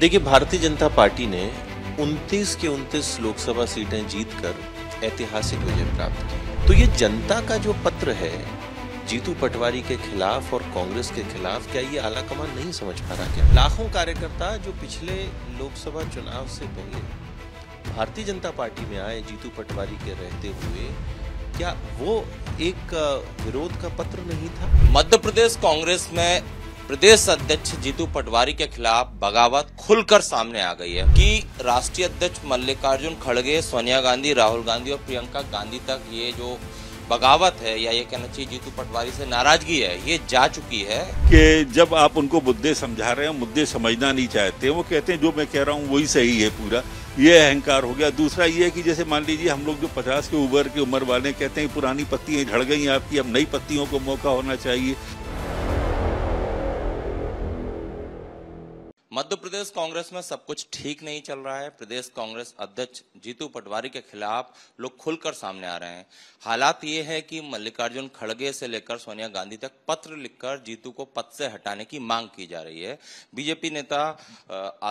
देखिए भारतीय जनता पार्टी ने 29 के 29 लोकसभा सीटें जीतकर ऐतिहासिक विजय प्राप्त की तो ये जनता का जो पत्र है जीतू पटवारी के खिलाफ और कांग्रेस के खिलाफ क्या ये आला कमान नहीं समझ पा रहा क्या लाखों कार्यकर्ता जो पिछले लोकसभा चुनाव से पहले भारतीय जनता पार्टी में आए जीतू पटवारी के रहते हुए क्या वो एक विरोध का पत्र नहीं था मध्य प्रदेश कांग्रेस में प्रदेश अध्यक्ष जीतू पटवारी के खिलाफ बगावत खुलकर सामने आ गई है कि राष्ट्रीय अध्यक्ष मल्लिकार्जुन खड़गे सोनिया गांधी राहुल गांधी और प्रियंका गांधी तक ये जो बगावत है या ये कहना चाहिए जीतू पटवारी से नाराजगी है ये जा चुकी है कि जब आप उनको मुद्दे समझा रहे हैं मुद्दे समझना नहीं चाहते वो कहते हैं जो मैं कह रहा हूँ वही सही है पूरा ये अहंकार हो गया दूसरा ये है कि जैसे मान लीजिए हम लोग जो पचास के उम्र के उम्र वाले कहते हैं पुरानी पत्तियाँ झड़ गई आपकी अब नई पत्तियों को मौका होना चाहिए मध्य प्रदेश कांग्रेस में सब कुछ ठीक नहीं चल रहा है प्रदेश कांग्रेस अध्यक्ष जीतू पटवारी के खिलाफ लोग खुलकर सामने आ रहे हैं हालात ये है कि मल्लिकार्जुन खड़गे से लेकर सोनिया गांधी तक पत्र लिखकर जीतू को पद से हटाने की मांग की जा रही है बीजेपी नेता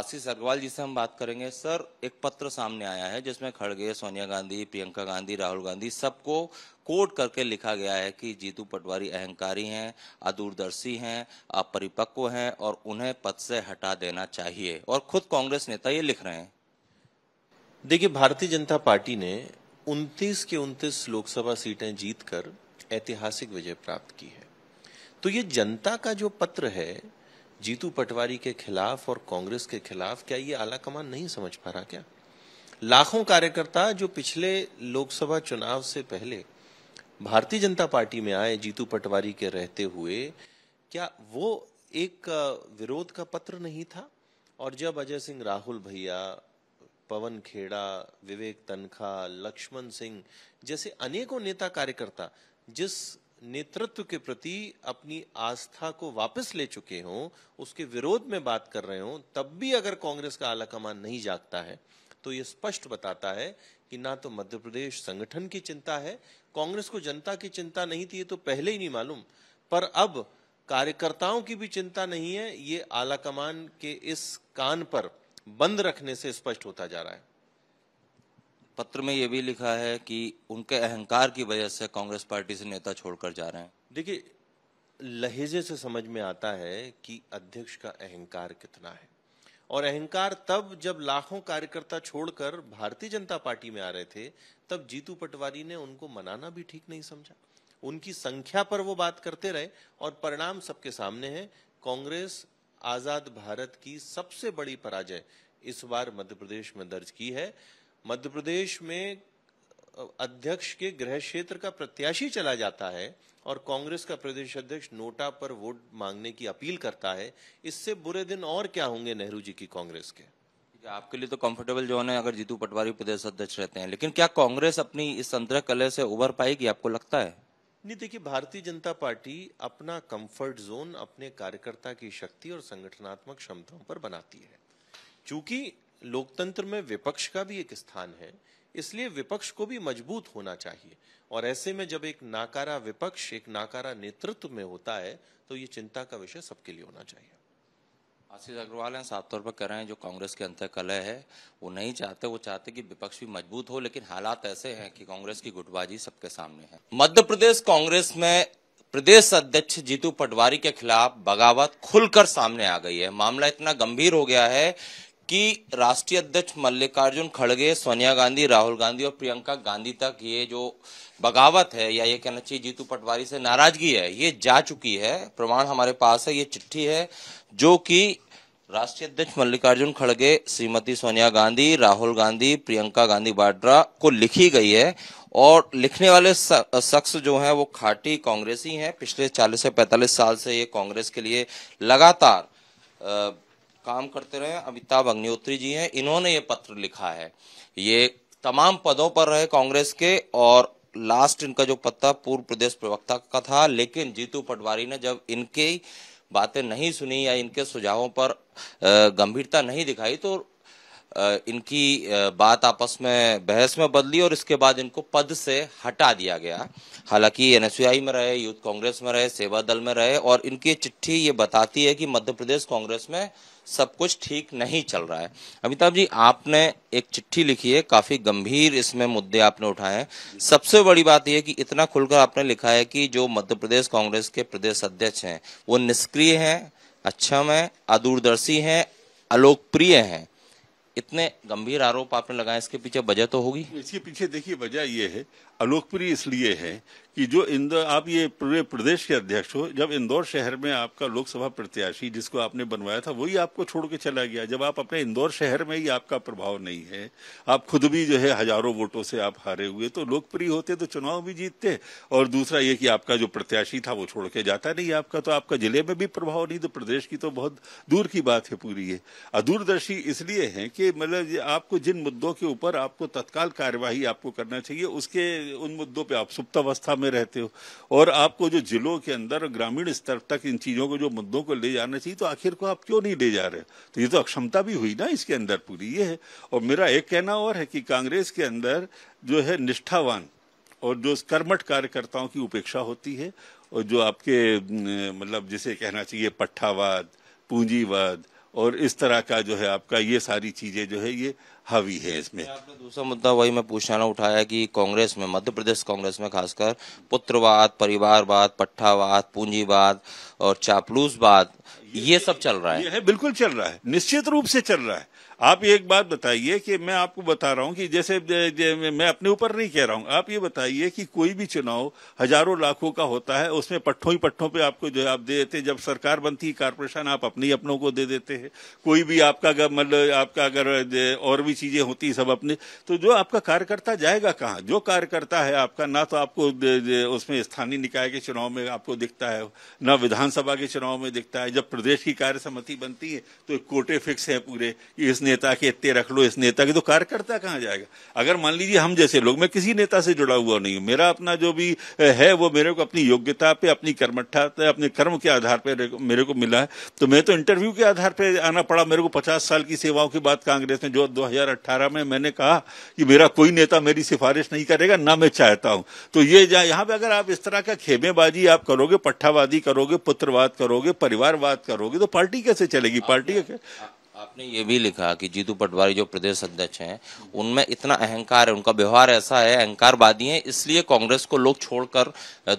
आशीष अग्रवाल जी से हम बात करेंगे सर एक पत्र सामने आया है जिसमें खड़गे सोनिया गांधी प्रियंका गांधी राहुल गांधी सबको कोट करके लिखा गया है कि जीतू पटवारी अहंकारी हैं अदूरदर्शी हैं अपरिपक्व हैं और उन्हें पद से हटा देना करना चाहिए और खुद कांग्रेस नेता ये लिख रहे हैं देखिए भारतीय जनता पार्टी ने 29 के 29 लोकसभा सीटें जीतकर ऐतिहासिक विजय प्राप्त की है तो ये जनता का जो पत्र है जीतू पटवारी के खिलाफ और कांग्रेस के खिलाफ क्या ये आला नहीं समझ पा रहा क्या लाखों कार्यकर्ता जो पिछले लोकसभा चुनाव से पहले भारतीय जनता पार्टी में आए जीतू पटवारी के रहते हुए क्या वो एक विरोध का पत्र नहीं था और जब अजय सिंह राहुल भैया पवन खेड़ा विवेक तनखा लक्ष्मण सिंह जैसे अनेकों नेता कार्यकर्ता जिस नेतृत्व के प्रति अपनी आस्था को वापस ले चुके हों उसके विरोध में बात कर रहे हों तब भी अगर कांग्रेस का आला कमान नहीं जागता है तो यह स्पष्ट बताता है कि ना तो मध्य प्रदेश संगठन की चिंता है कांग्रेस को जनता की चिंता नहीं थी ये तो पहले ही नहीं मालूम पर अब कार्यकर्ताओं की भी चिंता नहीं है ये आलाकमान के इस कान पर बंद रखने से स्पष्ट होता जा रहा है पत्र में यह भी लिखा है कि उनके अहंकार की वजह से कांग्रेस पार्टी से नेता छोड़कर जा रहे हैं देखिए लहजे से समझ में आता है कि अध्यक्ष का अहंकार कितना है और अहंकार तब जब लाखों कार्यकर्ता छोड़कर भारतीय जनता पार्टी में आ रहे थे तब जीतू पटवारी ने उनको मनाना भी ठीक नहीं समझा उनकी संख्या पर वो बात करते रहे और परिणाम सबके सामने है कांग्रेस आजाद भारत की सबसे बड़ी पराजय इस बार मध्य प्रदेश में दर्ज की है मध्य प्रदेश में अध्यक्ष के गृह क्षेत्र का प्रत्याशी चला जाता है और कांग्रेस का प्रदेश अध्यक्ष नोटा पर वोट मांगने की अपील करता है इससे बुरे दिन और क्या होंगे नेहरू जी की कांग्रेस के आपके लिए तो कंफर्टेबल जो है अगर जीतू पटवारी प्रदेश अध्यक्ष रहते हैं लेकिन क्या कांग्रेस अपनी इस कलह से उभर पाएगी आपको लगता है नहीं देखिए भारतीय जनता पार्टी अपना कंफर्ट जोन अपने कार्यकर्ता की शक्ति और संगठनात्मक क्षमताओं पर बनाती है चूंकि लोकतंत्र में विपक्ष का भी एक स्थान है इसलिए विपक्ष को भी मजबूत होना चाहिए और ऐसे में जब एक नाकारा विपक्ष एक नाकारा नेतृत्व में होता है तो ये चिंता का विषय सबके लिए होना चाहिए आशीष अग्रवाल हैं साफ तौर पर कह रहे हैं जो कांग्रेस के अंत कलह है वो नहीं चाहते वो चाहते कि विपक्ष भी मजबूत हो लेकिन हालात ऐसे हैं कि कांग्रेस की गुटबाजी सबके सामने है मध्य प्रदेश कांग्रेस में प्रदेश अध्यक्ष जीतू पटवारी के खिलाफ बगावत खुलकर सामने आ गई है मामला इतना गंभीर हो गया है कि राष्ट्रीय अध्यक्ष मल्लिकार्जुन खड़गे सोनिया गांधी राहुल गांधी और प्रियंका गांधी तक ये जो बगावत है या ये कहना चाहिए जीतू पटवारी से नाराजगी है ये जा चुकी है प्रमाण हमारे पास है ये चिट्ठी है जो कि राष्ट्रीय अध्यक्ष मल्लिकार्जुन खड़गे श्रीमती सोनिया गांधी राहुल गांधी प्रियंका गांधी वाड्रा को लिखी गई है और लिखने वाले शख्स जो हैं वो खाटी कांग्रेसी हैं पिछले 40 से 45 साल से ये कांग्रेस के लिए लगातार काम करते रहे अमिताभ अग्निहोत्री जी हैं इन्होंने ये पत्र लिखा है ये तमाम पदों पर रहे कांग्रेस के और लास्ट इनका जो पत्ता पूर्व प्रदेश प्रवक्ता का था लेकिन जीतू पटवारी ने जब इनके बातें नहीं सुनी या इनके सुझावों पर गंभीरता नहीं दिखाई तो इनकी बात आपस में बहस में बदली और इसके बाद इनको पद से हटा दिया गया हालांकि एनएसयूआई में रहे यूथ कांग्रेस में रहे सेवा दल में रहे और इनकी चिट्ठी ये बताती है कि मध्य प्रदेश कांग्रेस में सब कुछ ठीक नहीं चल रहा है अमिताभ जी आपने एक चिट्ठी लिखी है काफी गंभीर इसमें मुद्दे आपने उठाए हैं सबसे बड़ी बात यह कि इतना खुलकर आपने लिखा है कि जो मध्य प्रदेश कांग्रेस के प्रदेश अध्यक्ष हैं वो निष्क्रिय हैं अक्षम है अदूरदर्शी हैं अलोकप्रिय हैं इतने गंभीर आरोप आपने लगाए इसके पीछे वजह तो होगी इसके पीछे देखिए वजह यह है अलोकप्रिय इसलिए है कि जो इंदौर आप ये पूरे प्रदेश के अध्यक्ष हो जब इंदौर शहर में आपका लोकसभा प्रत्याशी जिसको आपने बनवाया था वही आपको छोड़ के चला गया जब आप अपने इंदौर शहर में ही आपका प्रभाव नहीं है आप खुद भी जो है हजारों वोटों से आप हारे हुए तो लोकप्रिय होते तो चुनाव भी जीतते और दूसरा ये कि आपका जो प्रत्याशी था वो छोड़ के जाता नहीं आपका तो आपका जिले में भी प्रभाव नहीं तो प्रदेश की तो बहुत दूर की बात है पूरी ये अदूरदर्शी इसलिए है कि मतलब आपको जिन मुद्दों के ऊपर आपको तत्काल कार्यवाही आपको करना चाहिए उसके उन मुद्दों पे आप सुप्त अवस्था में रहते हो और आपको जो जिलों के अंदर ग्रामीण स्तर तक इन चीज़ों को जो मुद्दों को ले जाना चाहिए तो आखिर को आप क्यों नहीं ले जा रहे तो ये तो अक्षमता भी हुई ना इसके अंदर पूरी ये है और मेरा एक कहना और है कि कांग्रेस के अंदर जो है निष्ठावान और जो कर्मठ कार्यकर्ताओं की उपेक्षा होती है और जो आपके मतलब जिसे कहना चाहिए पट्ठावाद पूंजीवाद और इस तरह का जो है आपका ये सारी चीज़ें जो है ये हावी है इसमें आपने दूसरा मुद्दा वही मैं पूछना उठाया कि कांग्रेस में मध्य प्रदेश कांग्रेस में खासकर पुत्रवाद परिवारवाद पट्टावाद पूंजीवाद और चापलूसवाद ये, ये सब चल रहा है ये है बिल्कुल चल रहा है निश्चित रूप से चल रहा है आप ये एक बात बताइए कि मैं आपको बता रहा हूँ कि जैसे मैं अपने ऊपर नहीं कह रहा हूँ आप ये बताइए कि कोई भी चुनाव हजारों लाखों का होता है उसमें पट्ठों ही पट्ठों पे आपको जो आप दे देते हैं जब सरकार बनती है कारपोरेशन आप अपने अपनों को दे देते हैं कोई भी आपका अगर मतलब आपका अगर और भी चीजें होती सब अपने तो जो आपका कार्यकर्ता जाएगा कहाँ जो कार्यकर्ता है आपका ना तो आपको उसमें स्थानीय निकाय के चुनाव में आपको दिखता है ना विधानसभा के चुनाव में दिखता है जब प्रदेश की कार्य बनती है तो कोटे फिक्स है पूरे इसने नेता के इतने रख लो इस नेता के तो कार्यकर्ता कहाँ जाएगा अगर मान लीजिए हम जैसे लोग मैं किसी नेता से जुड़ा हुआ नहीं हूँ मेरा अपना जो भी है वो मेरे को अपनी योग्यता पे अपनी कर्मठा पे अपने कर्म के आधार पे मेरे को मिला है तो मैं तो इंटरव्यू के आधार पर आना पड़ा मेरे को पचास साल की सेवाओं के बाद कांग्रेस ने जो दो में मैंने कहा कि मेरा कोई नेता मेरी सिफारिश नहीं करेगा ना मैं चाहता हूँ तो ये यहाँ पे अगर आप इस तरह का खेमेबाजी आप करोगे पट्ठावादी करोगे पुत्रवाद करोगे परिवारवाद करोगे तो पार्टी कैसे चलेगी पार्टी आपने ये भी लिखा कि जीतू पटवारी जो प्रदेश अध्यक्ष हैं उनमें इतना अहंकार है उनका व्यवहार ऐसा है अहंकारवादी है इसलिए कांग्रेस को लोग छोड़कर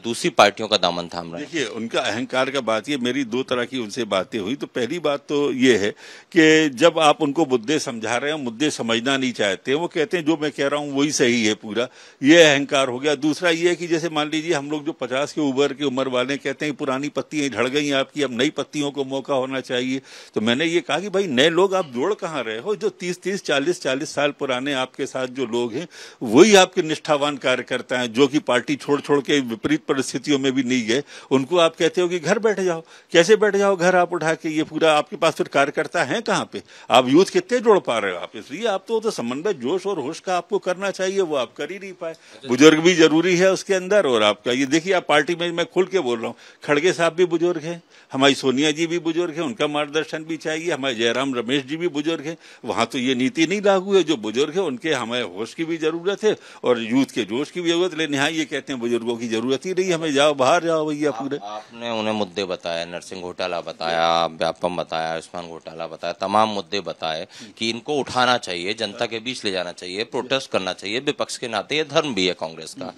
दूसरी पार्टियों का दामन थाम रहे हैं देखिए उनका अहंकार का बात ये मेरी दो तरह की उनसे बातें हुई तो पहली बात तो ये है कि जब आप उनको मुद्दे समझा रहे हैं मुद्दे समझना नहीं चाहते वो कहते हैं जो मैं कह रहा हूँ वही सही है पूरा ये अहंकार हो गया दूसरा ये है कि जैसे मान लीजिए हम लोग जो पचास के उबर के उम्र वाले कहते हैं पुरानी पत्तियां झड़ गई आपकी अब नई पत्तियों को मौका होना चाहिए तो मैंने ये कहा कि भाई नए लोग आप दौड़ कहाँ रहे हो जो तीस तीस चालीस चालीस साल पुराने आपके साथ जो लोग हैं वही आपके निष्ठावान कार्यकर्ता हैं जो कि पार्टी छोड़ छोड़ के विपरीत परिस्थितियों में भी नहीं गए उनको आप कहते हो कि घर बैठ जाओ कैसे बैठ जाओ घर आप उठा के ये पूरा आपके पास फिर कार्यकर्ता है कहाँ पे आप यूथ कितने जोड़ पा रहे हो आप इसलिए आप तो, तो समन्वय जोश और होश का आपको करना चाहिए वो आप कर ही नहीं पाए बुजुर्ग भी जरूरी है उसके अंदर और आपका ये देखिए आप पार्टी में मैं खुल के बोल रहा हूँ खड़गे साहब भी बुजुर्ग है हमारी सोनिया जी भी बुजुर्ग है उनका मार्गदर्शन भी चाहिए हमारे जयराम रमेश जी भी बुजुर्ग हैं वहाँ तो ये नीति नहीं लागू है जो बुजुर्ग है उनके हमें होश की भी जरूरत है और यूथ के जोश की भी जरूरत लेकिन यहाँ ये कहते हैं बुजुर्गों की जरूरत ही नहीं हमें जाओ बाहर जाओ भैया पूरे आपने उन्हें मुद्दे बताए नरसिंह घोटाला बताया व्यापम बताया आयुष्मान घोटाला बताया तमाम मुद्दे बताए कि इनको उठाना चाहिए जनता के बीच ले जाना चाहिए प्रोटेस्ट करना चाहिए विपक्ष के नाते ये धर्म भी है कांग्रेस का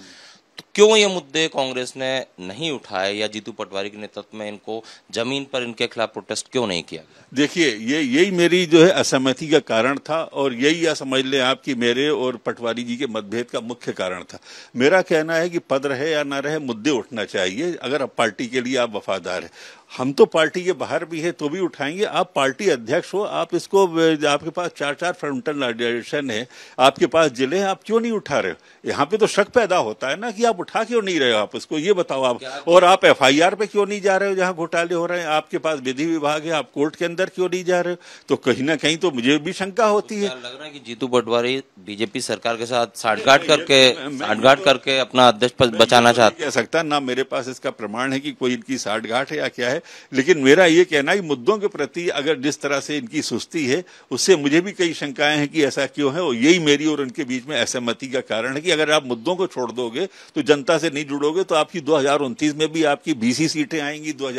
क्यों ये मुद्दे कांग्रेस ने नहीं उठाए या जीतू पटवारी के नेतृत्व में इनको जमीन पर इनके खिलाफ प्रोटेस्ट क्यों नहीं किया देखिए ये यही मेरी जो है असहमति का कारण था और यही या समझ लें आप कि मेरे और पटवारी जी के मतभेद का मुख्य कारण था मेरा कहना है कि पद रहे या ना रहे मुद्दे उठना चाहिए अगर आप पार्टी के लिए आप वफादार हैं हम तो पार्टी के बाहर भी है तो भी उठाएंगे आप पार्टी अध्यक्ष हो आप इसको आपके पास चार चार फ्रंटल ऑर्गेनाइजेशन है आपके पास जिले आप क्यों नहीं उठा रहे हो यहाँ पे तो शक पैदा होता है ना कि आप उठा क्यों नहीं रहे हो आप उसको ये बताओ आप और आप एफ आई आर पे क्यों नहीं जा रहे हो जहाँ घोटाले हो रहे हैं आपके पास विधि विभाग है आप कोर्ट के अंदर क्यों नहीं जा रहे हो तो कहीं ना कहीं तो मुझे भी शंका होती है लग रहा है कि जीतू पटवारी बीजेपी सरकार के साथ साठगाट करके साठगाट करके अपना अध्यक्ष पद बचाना तो चाहते कह सकता ना मेरे पास इसका प्रमाण है कि कोई इनकी साठगांठ है या क्या है लेकिन मेरा ये कहना है मुद्दों के प्रति अगर जिस तरह से इनकी सुस्ती है उससे मुझे भी कई शंकाएं हैं कि ऐसा क्यों है और यही मेरी और उनके बीच में असहमति का कारण है कि अगर आप मुद्दों को छोड़ दोगे तो जनता से नहीं जुड़ोगे तो आपकी दो में भी आपकी बीसी सीटें आएंगी दो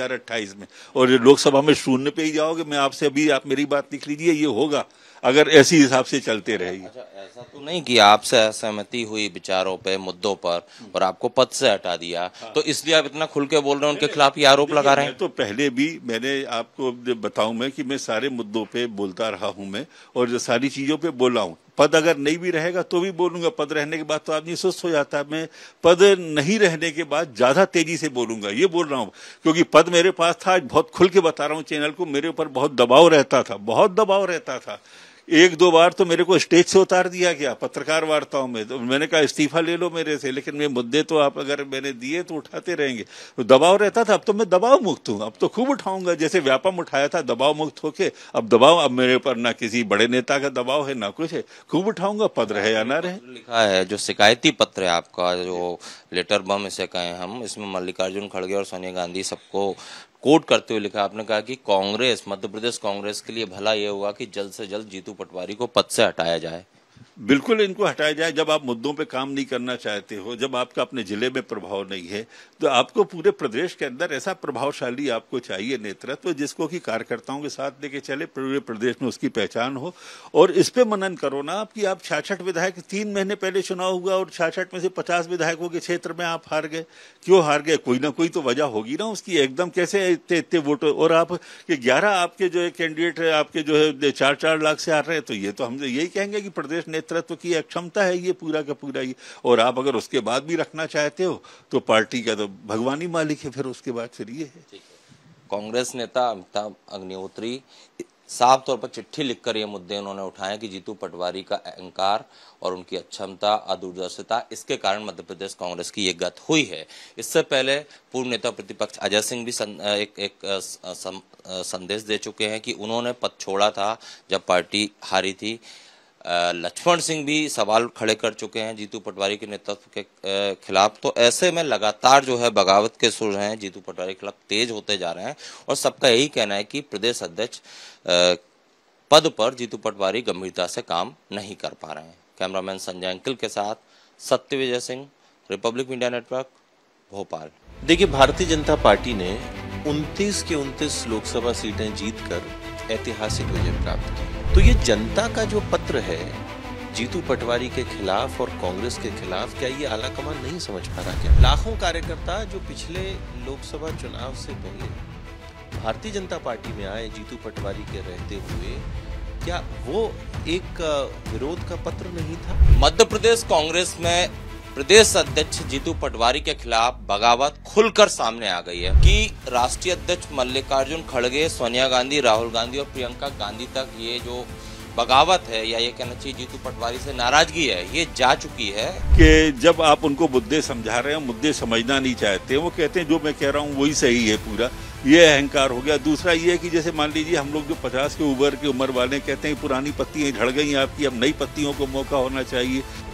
में और लोकसभा में शून्य पे ही जाओगे मैं आपसे अभी आप मेरी बात लिख लीजिए ये होगा अगर ऐसी हिसाब से चलते रहेगी अच्छा, ऐसा तो नहीं कि आपसे असहमति हुई विचारों पे मुद्दों पर और आपको पद से हटा दिया हाँ। तो इसलिए आप इतना खुल के बोल रहे हैं उनके खिलाफ ये आरोप लगा रहे हैं तो पहले भी मैंने आपको बताऊं मैं कि मैं सारे मुद्दों पे बोलता रहा हूं मैं और सारी चीजों पे बोला हूं पद अगर नहीं भी रहेगा तो भी बोलूंगा पद रहने के बाद तो आदमी सुस्त हो जाता है मैं पद नहीं रहने के बाद ज्यादा तेजी से बोलूंगा ये बोल रहा हूँ क्योंकि पद मेरे पास था आज बहुत खुल के बता रहा हूँ चैनल को मेरे ऊपर बहुत दबाव रहता था बहुत दबाव रहता था एक दो बार तो मेरे को स्टेज से उतार दिया गया पत्रकार वार्ताओं में तो मैंने कहा इस्तीफा ले लो मेरे से लेकिन ये मुद्दे तो आप अगर मैंने दिए तो उठाते रहेंगे तो दबाव रहता था अब तो मैं दबाव मुक्त हूँ अब तो खूब उठाऊंगा जैसे व्यापम उठाया था दबाव मुक्त होके अब दबाव अब मेरे पर ना किसी बड़े नेता का दबाव है ना कुछ है खूब उठाऊंगा पद रहे या ना रहे लिखा है जो शिकायती पत्र है आपका जो लेटर बम इसे कहें हम इसमें मल्लिकार्जुन खड़गे और सोनिया गांधी सबको कोट करते हुए लिखा आपने कहा कि कांग्रेस मध्य प्रदेश कांग्रेस के लिए भला यह होगा कि जल्द से जल्द जीतू पटवारी को पद से हटाया जाए बिल्कुल इनको हटाया जाए जब आप मुद्दों पे काम नहीं करना चाहते हो जब आपका अपने ज़िले में प्रभाव नहीं है तो आपको पूरे प्रदेश के अंदर ऐसा प्रभावशाली आपको चाहिए नेतृत्व तो जिसको कि कार्यकर्ताओं के साथ लेके चले पूरे प्रदेश में उसकी पहचान हो और इस पे मनन करो ना आप कि आप छाछठ विधायक तीन महीने पहले चुनाव हुआ और छाछठ में से पचास विधायकों के क्षेत्र में आप हार गए क्यों हार गए कोई ना कोई तो वजह होगी ना उसकी एकदम कैसे इतने इतने वोट और आप कि ग्यारह आपके जो है कैंडिडेट आपके जो है चार चार लाख से हार रहे हैं तो ये तो हम तो यही कहेंगे कि प्रदेश नेतृत्व की क्षमता है ये पूरा का पूरा ही और आप अगर उसके बाद भी रखना चाहते हो तो पार्टी का तो भगवान ही मालिक है फिर उसके बाद फिर ये है कांग्रेस नेता अमिताभ अग्निहोत्री साफ तौर पर चिट्ठी लिखकर ये मुद्दे उन्होंने उठाए कि जीतू पटवारी का अहंकार और उनकी अक्षमता अदूरदर्शिता इसके कारण मध्य प्रदेश कांग्रेस की ये गत हुई है इससे पहले पूर्व नेता प्रतिपक्ष अजय सिंह भी सं, एक, एक संदेश दे चुके हैं कि उन्होंने पद छोड़ा था जब पार्टी हारी थी लक्ष्मण सिंह भी सवाल खड़े कर चुके हैं जीतू पटवारी के नेतृत्व के खिलाफ तो ऐसे में लगातार जो है बगावत के सुर हैं जीतू पटवारी के खिलाफ तेज होते जा रहे हैं और सबका यही कहना है कि प्रदेश अध्यक्ष पद पर जीतू पटवारी गंभीरता से काम नहीं कर पा रहे हैं कैमरामैन संजय अंकिल के साथ Satya Vijay Singh Republic media network Bhopal देखिए भारतीय जनता पार्टी ने 29 के 29 लोकसभा सीटें जीतकर ऐतिहासिक विजय प्राप्त की तो ये जनता का जो पत्र है जीतू पटवारी के खिलाफ और कांग्रेस के खिलाफ क्या ये आला कमान नहीं समझ पा रहा क्या लाखों कार्यकर्ता जो पिछले लोकसभा चुनाव से पहले भारतीय जनता पार्टी में आए जीतू पटवारी के रहते हुए क्या वो एक विरोध का पत्र नहीं था मध्य प्रदेश कांग्रेस में प्रदेश अध्यक्ष जीतू पटवारी के खिलाफ बगावत खुलकर सामने आ गई है कि राष्ट्रीय अध्यक्ष मल्लिकार्जुन खड़गे सोनिया गांधी राहुल गांधी और प्रियंका गांधी तक ये जो बगावत है या ये कहना चाहिए जीतू पटवारी से नाराजगी है ये जा चुकी है कि जब आप उनको मुद्दे समझा रहे हैं मुद्दे समझना नहीं चाहते वो कहते हैं जो मैं कह रहा हूँ वही सही है पूरा ये अहंकार हो गया दूसरा ये है कि जैसे मान लीजिए हम लोग जो पचास के उबर के उम्र वाले कहते हैं पुरानी पत्तियाँ झड़ गई आपकी अब नई पत्तियों को मौका होना चाहिए